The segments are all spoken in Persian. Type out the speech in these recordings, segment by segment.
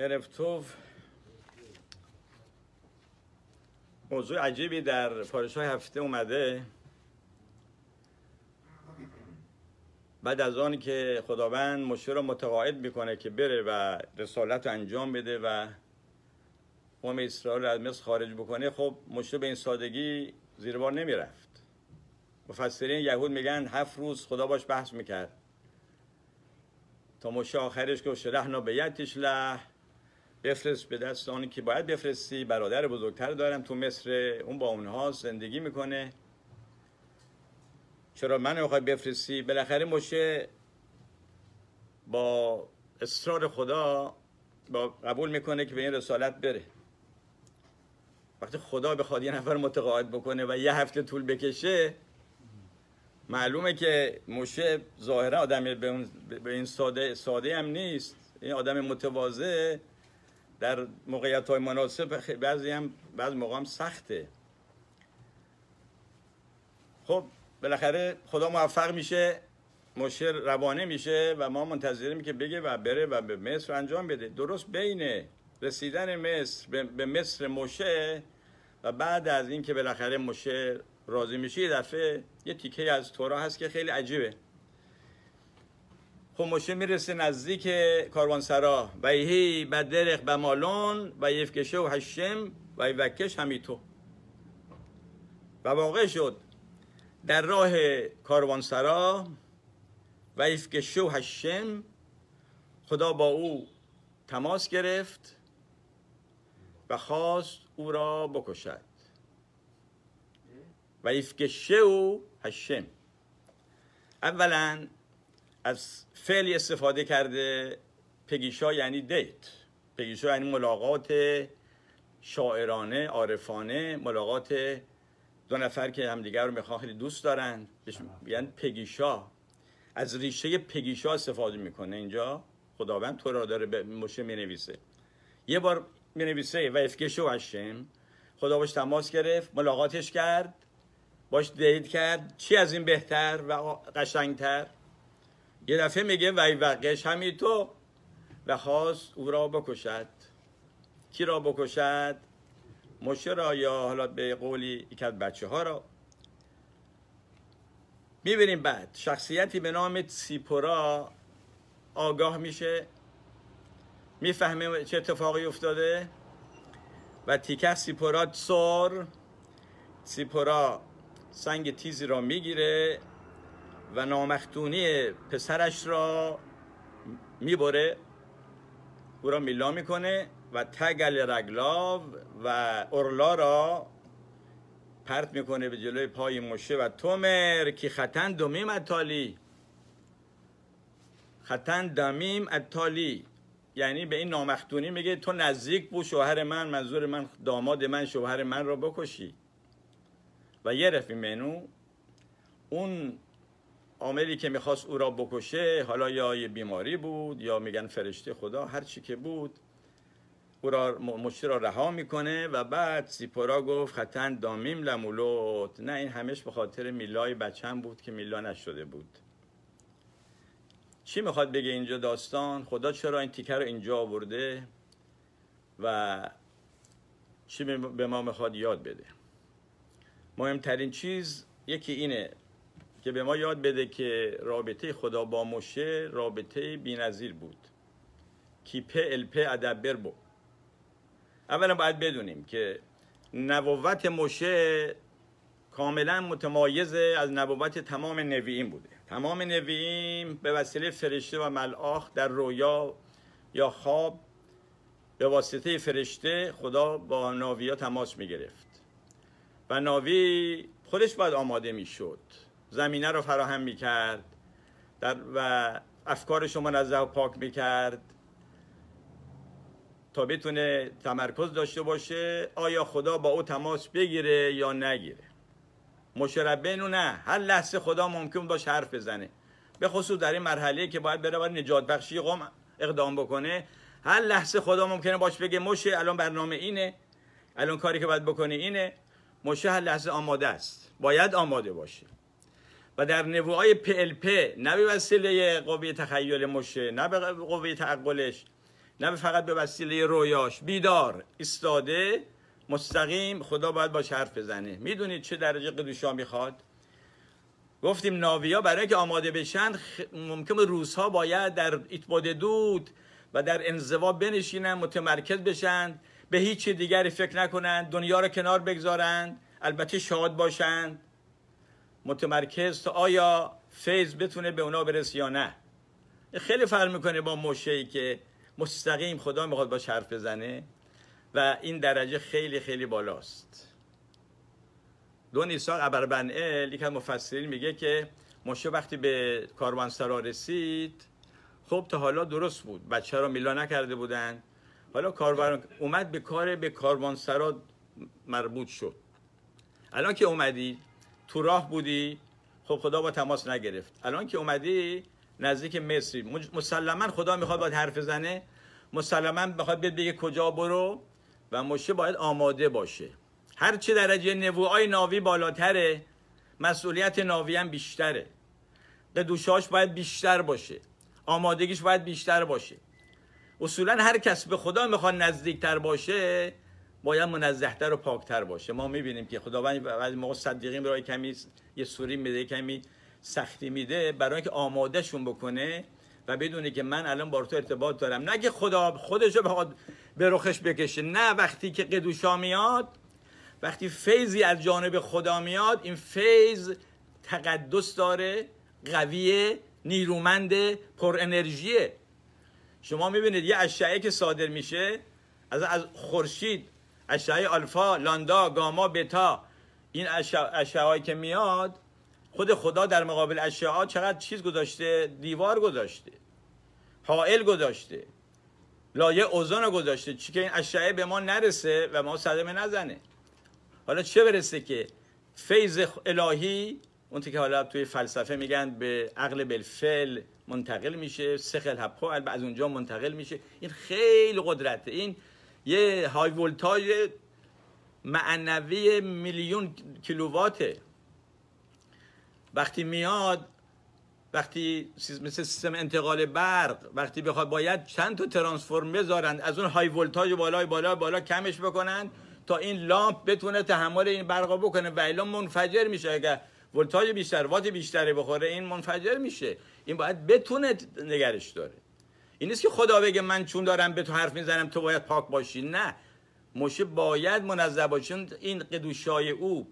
ارف توف موضوع عجیبی در پارش هفته اومده بعد از آن که خداوند مشه رو متقاعد میکنه که بره و رسالت رو انجام بده و قوم اسرائیل از مصر خارج بکنه خب مشهور به این سادگی زیربار نمیرفت مفسرین یهود میگن هفت روز خدا باش بحث میکرد تا مشه آخرش گفت شرحنا یتش لح بفرست به دست آنی که باید بفرستی برادر بزرگتر دارم تو مصر اون با اونها زندگی میکنه چرا من میخوای بفرستی بالاخره موشه با اصرار خدا با قبول میکنه که به این رسالت بره وقتی خدا بخواد یه نفر متقاعد بکنه و یه هفته طول بکشه معلومه که موشه ظاهره آدم به این ساده, ساده هم نیست این آدم متواضع در موقعیت های مناسب بعضی هم بعض موقع هم سخته خب بالاخره خدا موفق میشه مشر روانه میشه و ما منتظریم که بگه و بره و به مصر انجام بده درست بین رسیدن مصر به مصر مشه و بعد از اینکه بالاخره مشه راضی میشه یه دفعه یه تیکه از تورا هست که خیلی عجیبه خموشه میرسه نزدیک کاروانسرا و هی به بمالون و یفکشه و هشم و یوکش همیتو و واقع شد در راه کاروانسرا و یفکشه و هشم خدا با او تماس گرفت و خواست او را بکشد و یفکشه و هشم اولا از فعلی استفاده کرده پگیشا یعنی دیت پگیشا یعنی ملاقات شاعرانه عارفانه ملاقات دو نفر که همدیگر رو میخوان خیلی دوست دارن بیان پگیشا از ریشه پگیشا استفاده میکنه اینجا خداوند تو را داره به مشه مینویسه یه بار مینویسه و افکشو هشم خدا باش تماس گرفت ملاقاتش کرد باش دیت کرد چی از این بهتر و قشنگتر یه دفعه میگه وی وقش همی تو و خواست او را بکشد کی را بکشد مشه را یا حالا به قولی یکی از بچه ها را میبینیم بعد شخصیتی به نام سیپورا آگاه میشه میفهمه چه اتفاقی افتاده و تیکه سیپورا سر سیپورا سنگ تیزی را میگیره و نامختونی پسرش را میبره او را میلا میکنه و تگل رگلاو و ارلا را پرت میکنه به جلوی پای مشه و تومر که خطن دمیم اتالی خطن دمیم اتالی یعنی به این نامختونی میگه تو نزدیک بو شوهر من منظور من داماد من شوهر من را بکشی و یه رفی منو اون عاملی که میخواست او را بکشه حالا یا یه بیماری بود یا میگن فرشته خدا هر چی که بود او را مشتی را رها میکنه و بعد سیپورا گفت خطن دامیم لمولوت نه این همش به خاطر میلای بچم بود که میلا نشده بود چی میخواد بگه اینجا داستان خدا چرا این تیکه رو اینجا آورده و چی به ما میخواد یاد بده مهمترین چیز یکی اینه که به ما یاد بده که رابطه خدا با مشه رابطه بینظیر بود کیپه الپه ادبر بود اولا باید بدونیم که نبوت موشه کاملا متمایز از نبوت تمام نویین بوده تمام نویین به وسیله فرشته و ملاخ در رویا یا خواب به واسطه فرشته خدا با ناویا تماس می گرفت و ناوی خودش باید آماده می شد زمینه رو فراهم میکرد در و افکار شما نزده پاک میکرد تا بتونه تمرکز داشته باشه آیا خدا با او تماس بگیره یا نگیره مشربینو نه هر لحظه خدا ممکن باش حرف بزنه به خصوص در این مرحله که باید برای نجات بخشی قوم اقدام بکنه هر لحظه خدا ممکنه باش بگه مشه الان برنامه اینه الان کاری که باید بکنه اینه مشه هر لحظه آماده است باید آماده باشه و در نبوهای PLP نه به وسیله قوه تخیل مشه نه به قوه تعقلش نه فقط به وسیله رویاش بیدار استاده مستقیم خدا باید با حرف بزنه میدونید چه درجه قدوشا میخواد گفتیم ناویا برای که آماده بشن ممکن روزها باید در ایتباد دود و در انزوا بنشینن متمرکز بشن به هیچ دیگری فکر نکنند دنیا رو کنار بگذارند البته شاد باشند متمرکز تا آیا فیض بتونه به اونا برسه یا نه خیلی فرق میکنه با ای که مستقیم خدا میخواد باش حرف بزنه و این درجه خیلی خیلی بالاست دون عبر ابربنعل یک از مفسرین میگه که موشه وقتی به کاروانسرا رسید خب تا حالا درست بود بچه را میلا نکرده بودن حالا کاروان اومد به کار به کاروانسرا مربوط شد الان که اومدی تو راه بودی خب خدا با تماس نگرفت الان که اومدی نزدیک مصری مسلما خدا میخواد باید حرف زنه مسلما میخواد بهت بگه کجا برو و مشه باید آماده باشه هر چه درجه نوعای ناوی بالاتره مسئولیت ناوی هم بیشتره قدوشاش باید بیشتر باشه آمادگیش باید بیشتر باشه اصولا هر کس به خدا میخواد نزدیکتر باشه باید منزهتر و پاکتر باشه ما میبینیم که خداوند بعضی موقع صدیقین برای کمی یه سوری میده کمی سختی میده برای اینکه آمادهشون بکنه و بدونه که من الان با تو ارتباط دارم نه که خدا خودش رو به رخش بکشه نه وقتی که قدوشا میاد وقتی فیضی از جانب خدا میاد این فیض تقدس داره قویه نیرومند پر انرژیه شما میبینید یه اشعه که صادر میشه از از خورشید اشعه آلفا لاندا گاما بتا این اشعه که میاد خود خدا در مقابل اشعه چقدر چیز گذاشته دیوار گذاشته حائل گذاشته لایه اوزان گذاشته چی که این اشعه به ما نرسه و ما صدمه نزنه حالا چه برسه که فیض الهی اون که حالا توی فلسفه میگن به عقل بالفعل منتقل میشه سخل هپو از اونجا منتقل میشه این خیلی قدرته این یه های ولتاژ معنوی میلیون کیلوواته وقتی میاد وقتی مثل سیستم انتقال برق وقتی بخواد باید چند تا ترانسفورم بذارن از اون های ولتاژ بالای بالا بالا کمش بکنن تا این لامپ بتونه تحمل این برقا بکنه و الا منفجر میشه اگر ولتاژ بیشتر وات بیشتری بخوره این منفجر میشه این باید بتونه نگرش داره این نیست که خدا بگه من چون دارم به تو حرف میزنم تو باید پاک باشی نه موشه باید منظر باشین این قدوشای او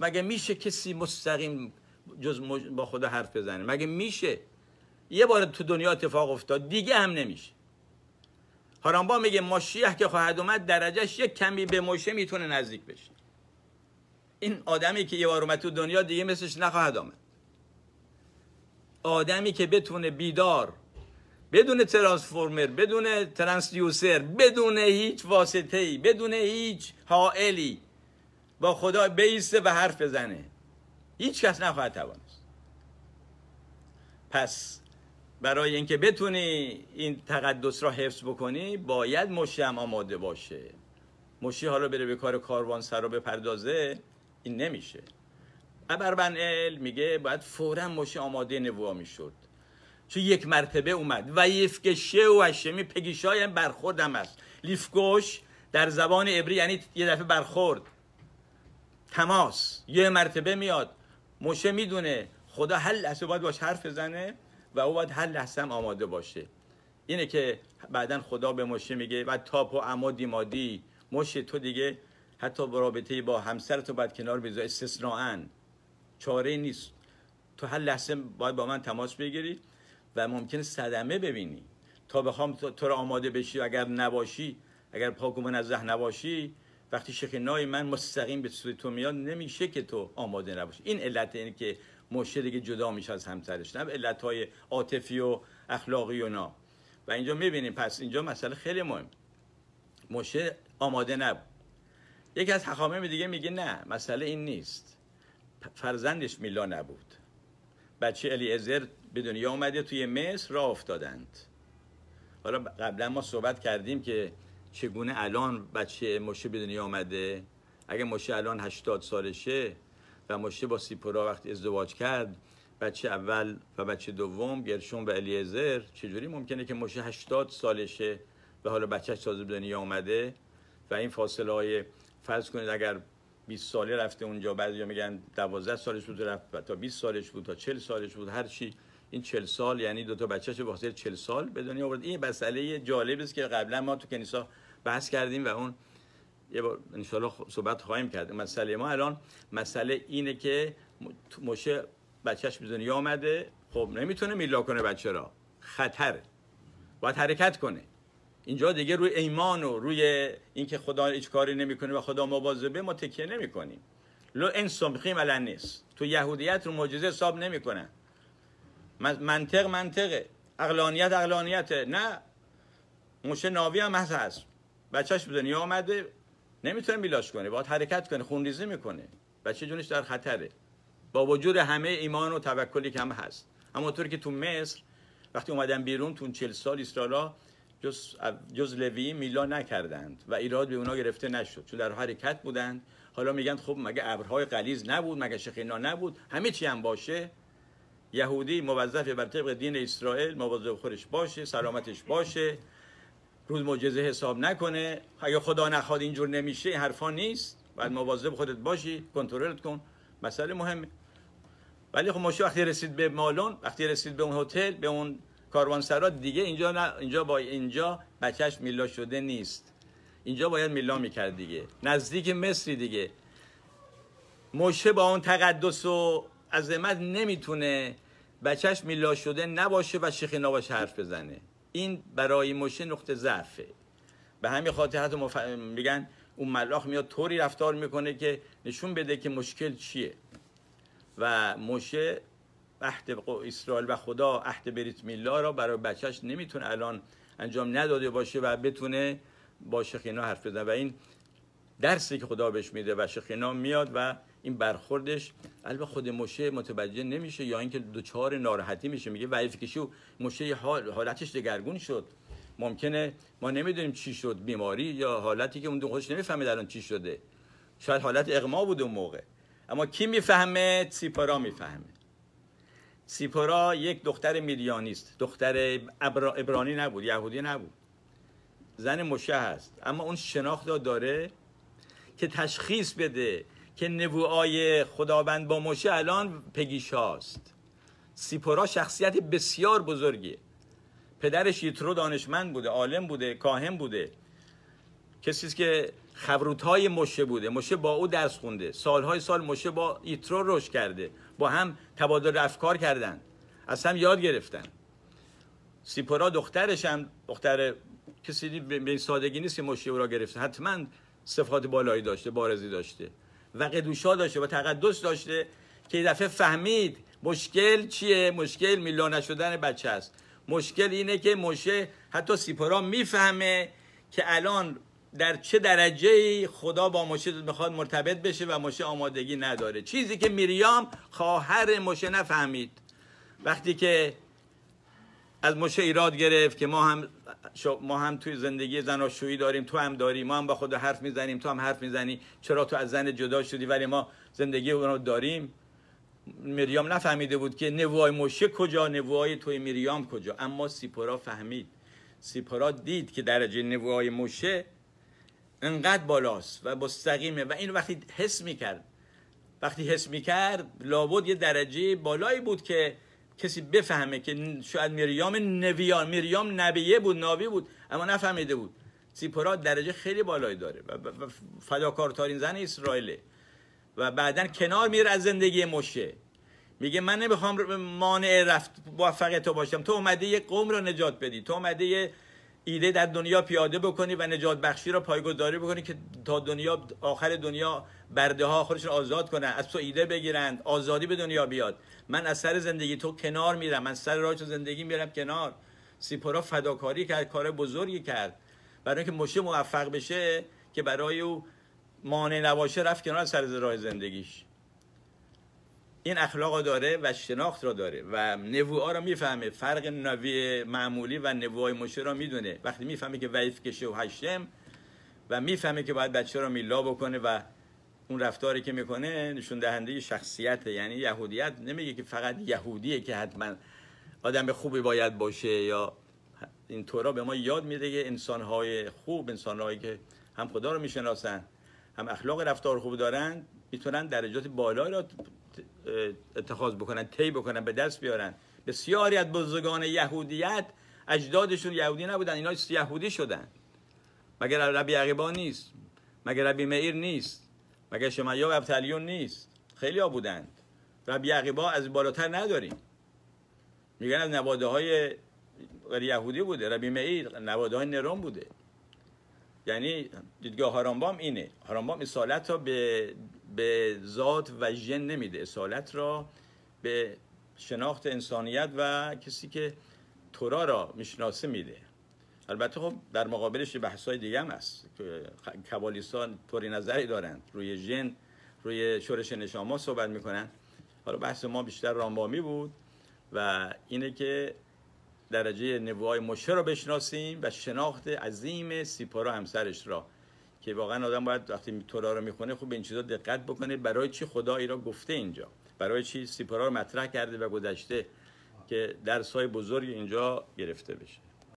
مگه میشه کسی مستقیم جز با خدا حرف بزنه مگه میشه یه بار تو دنیا اتفاق افتاد دیگه هم نمیشه هارانبا میگه ماشیح که خواهد اومد درجهش یک کمی به مشه میتونه نزدیک بشه این آدمی که یه بار اومد تو دنیا دیگه مثلش نخواهد آمد آدمی که بتونه بیدار بدون ترانسفورمر بدون ترانسدیوسر بدون هیچ واسطه ای بدون هیچ حائلی با خدا بیسته و حرف بزنه هیچ کس نخواهد توانست پس برای اینکه بتونی این تقدس را حفظ بکنی باید مشی هم آماده باشه مشی حالا بره به کار کاروان سر رو بپردازه این نمیشه ابربن میگه باید فورا مشی آماده نبوا میشد که یک مرتبه اومد و یفکشه و هشمی پگیشای هم برخوردم است لیفگوش در زبان عبری یعنی یه دفعه برخورد تماس یه مرتبه میاد موشه میدونه خدا هر لحظه باید باش حرف بزنه و او باید هر لحظه هم آماده باشه اینه که بعدا خدا به موشه میگه و تاپ و اما مادی موشه تو دیگه حتی رابطه با تو باید کنار بذاری استثناعا چاره نیست تو هر لحظه باید با من تماس بگیری و ممکن صدمه ببینی تا بخوام تو رو آماده بشی اگر نباشی اگر پاک و منزه نباشی وقتی شکنای من مستقیم به سوی تو میاد نمیشه که تو آماده نباشی این علت اینه که موشه دیگه جدا میشه از همسرش نه علت های عاطفی و اخلاقی و نا و اینجا میبینیم پس اینجا مسئله خیلی مهم مشه آماده نبود یکی از حقامه دیگه میگه نه مسئله این نیست فرزندش میلا نبود بچه الیعزر به دنیا اومده توی مصر را افتادند حالا قبلا ما صحبت کردیم که چگونه الان بچه مشه به دنیا اومده اگه مشه الان هشتاد سالشه و مشه با سیپورا وقتی ازدواج کرد بچه اول و بچه دوم گرشون و الیزر چجوری ممکنه که مشه 80 سالشه و حالا بچهش تازه به دنیا اومده و این فاصله های فرض کنید اگر 20 ساله رفته اونجا یا میگن 12 سالش بود رفت تا 20 سالش بود تا 40 سالش بود هر چی این 40 سال یعنی دو تا بچه‌ش به خاطر 40 سال به دنیا آورد این مسئله جالب است که قبلا ما تو کنیسا بحث کردیم و اون یه بار الله صحبت خواهیم کرد مسئله ما الان مسئله اینه که مشه بچهش به دنیا آمده خب نمیتونه میلا کنه بچه را خطر باید حرکت کنه اینجا دیگه روی ایمان و روی اینکه خدا هیچ کاری نمیکنه و خدا مواظبه ما تکیه نمیکنیم لو ان سمخیم نیست تو یهودیت رو معجزه حساب نمیکنن منطق منطقه اقلانیت اقلانیته نه موشه ناوی هم هست بچهش به دنیا آمده نمیتونه میلاش کنه باید حرکت کنه خونریزی میکنه بچه جونش در خطره با وجود همه ایمان و توکلی که هم هست اما طور که تو مصر وقتی اومدن بیرون تو 40 سال اسرائیل جز, جز لوی میلا نکردند و ایراد به اونا گرفته نشد چون در حرکت بودند حالا میگن خب مگه ابرهای قلیز نبود مگه شخینا نبود همه چی هم باشه یهودی موظف بر طبق دین اسرائیل مواظب خودش باشه سلامتش باشه روز معجزه حساب نکنه اگه خدا نخواد اینجور نمیشه این حرفا نیست بعد مواظب خودت باشی کنترلت کن مسئله مهمه ولی خب ماشی وقتی رسید به مالون وقتی رسید به اون هتل به اون کاروانسرا دیگه اینجا نه اینجا با اینجا بچهش میلا شده نیست اینجا باید میلا میکرد دیگه نزدیک مصری دیگه موشه با اون تقدس و عظمت نمیتونه بچهش میلا شده نباشه و شیخ باشه حرف بزنه این برای موشه نقطه ضعفه به همین خاطر حتی میگن اون ملاخ میاد طوری رفتار میکنه که نشون بده که مشکل چیه و موشه عهد اسرائیل و خدا عهد بریت میلا را برای بچهش نمیتونه الان انجام نداده باشه و بتونه با شخینا حرف بزنه و این درسی که خدا بهش میده و شخینا میاد و این برخوردش البته خود مشه متوجه نمیشه یا اینکه دوچار ناراحتی میشه میگه وظیفه کشی مشه حال حالتش دگرگون شد ممکنه ما نمیدونیم چی شد بیماری یا حالتی که اون دو خودش نمیفهمه الان چی شده شاید حالت اغما بود اون موقع اما کی میفهمه سیپارا میفهمه سیپورا یک دختر میلیونیست، دختر ابرانی نبود یهودی نبود زن مشه هست اما اون شناخت داره که تشخیص بده که نبوهای خداوند با مشه الان پگیش هاست سیپورا شخصیت بسیار بزرگیه پدرش یترو دانشمند بوده عالم بوده کاهن بوده کسی که خبروت های مشه بوده مشه با او درس خونده سالهای سال مشه با یترو روش کرده با هم تبادل افکار کردن از هم یاد گرفتن سیپورا دخترش هم دختر کسی به این سادگی نیست که مشی او را گرفته حتما صفات بالایی داشته بارزی داشته و قدوشا داشته و تقدس داشته که دفعه فهمید مشکل چیه مشکل میلا نشدن بچه است مشکل اینه که مشه حتی سیپورا میفهمه که الان در چه درجه خدا با مشه میخواد مرتبط بشه و مشه آمادگی نداره چیزی که میریام خواهر مشه نفهمید وقتی که از مشه ایراد گرفت که ما هم ما هم توی زندگی زناشویی داریم تو هم داری ما هم با خدا حرف میزنیم تو هم حرف میزنی چرا تو از زن جدا شدی ولی ما زندگی اون رو داریم میریام نفهمیده بود که نوای موشه کجا نوای توی میریام کجا اما سیپورا فهمید سیپورا دید که درجه نوای موشه؟ انقدر بالاست و مستقیمه و این وقتی حس میکرد وقتی حس میکرد لابد یه درجه بالایی بود که کسی بفهمه که شاید میریام نویان میریام نبیه بود ناوی بود اما نفهمیده بود سیپورا درجه خیلی بالایی داره و فداکارترین زن اسرائیله و بعدا کنار میره از زندگی مشه میگه من نمیخوام مانع رفت با تو باشم تو اومده یه قوم رو نجات بدی تو اومده یه ایده در دنیا پیاده بکنی و نجات بخشی را پایگذاری بکنی که تا دنیا آخر دنیا برده ها خودشون آزاد کنند از تو ایده بگیرند آزادی به دنیا بیاد من از سر زندگی تو کنار میرم من سر راه زندگی میرم کنار سیپورا فداکاری کرد کار بزرگی کرد برای اینکه مشه موفق بشه که برای او مانع نباشه رفت کنار سر راه زندگیش این اخلاق داره و شناخت را داره و نبوها را میفهمه فرق نوی معمولی و نوای مشه را میدونه وقتی میفهمه که وعیف کشه و هشتم و میفهمه که باید بچه را میلا بکنه و اون رفتاری که میکنه نشون دهنده شخصیت یعنی یهودیت نمیگه که فقط یهودیه که حتما آدم خوبی باید باشه یا این طورا به ما یاد میده که های خوب هایی که هم خدا رو میشناسن هم اخلاق رفتار خوب دارن میتونن درجات بالا را اتخاذ بکنن طی بکنن به دست بیارن بسیاری از بزرگان یهودیت اجدادشون یهودی نبودن اینا یهودی شدن مگر ربی عقیبا نیست مگر ربی مئیر نیست مگر شما و ابتلیون نیست خیلی ها بودند ربی عقیبا از بالاتر نداریم میگن از نواده های یهودی بوده ربی مئیر نواده های نرون بوده یعنی دیدگاه هارانبام اینه هارانبام اصالت ها به به ذات و ژن نمیده اصالت را به شناخت انسانیت و کسی که تورا را میشناسه میده البته خب در مقابلش بحث های دیگه هم هست که طوری نظری دارند روی ژن روی شورش نشاما صحبت میکنن حالا بحث ما بیشتر رامبامی بود و اینه که درجه نبوهای مشه را بشناسیم و شناخت عظیم سیپارا همسرش را که واقعا آدم باید وقتی تورا رو میخونه خوب به این چیزا دقت بکنه برای چی ای را گفته اینجا برای چی سیپارا رو مطرح کرده و گذشته که درسای بزرگ اینجا گرفته بشه